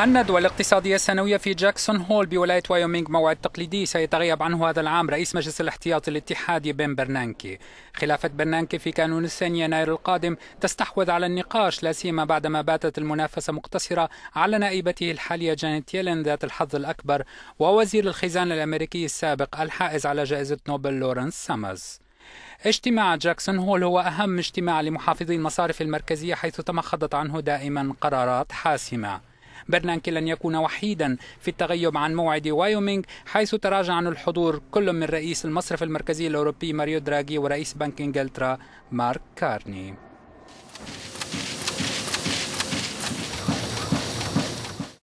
الندوة الاقتصادية السنوية في جاكسون هول بولاية وايومينغ موعد تقليدي سيتغيب عنه هذا العام رئيس مجلس الاحتياطي الاتحادي بن برنانكي خلافة برنانكي في كانون الثاني يناير القادم تستحوذ على النقاش لا سيما بعدما باتت المنافسة مقتصرة على نائبته الحالية جانيت يلين ذات الحظ الأكبر ووزير الخزانة الأمريكي السابق الحائز على جائزة نوبل لورنس سامرز اجتماع جاكسون هول هو أهم اجتماع لمحافظي المصارف المركزية حيث تمخضت عنه دائما قرارات حاسمة برنانكي لن يكون وحيدا في التغيب عن موعد وايومينغ حيث تراجع عن الحضور كل من رئيس المصرف المركزي الأوروبي ماريو دراغي ورئيس بنك إنجلترا مارك كارني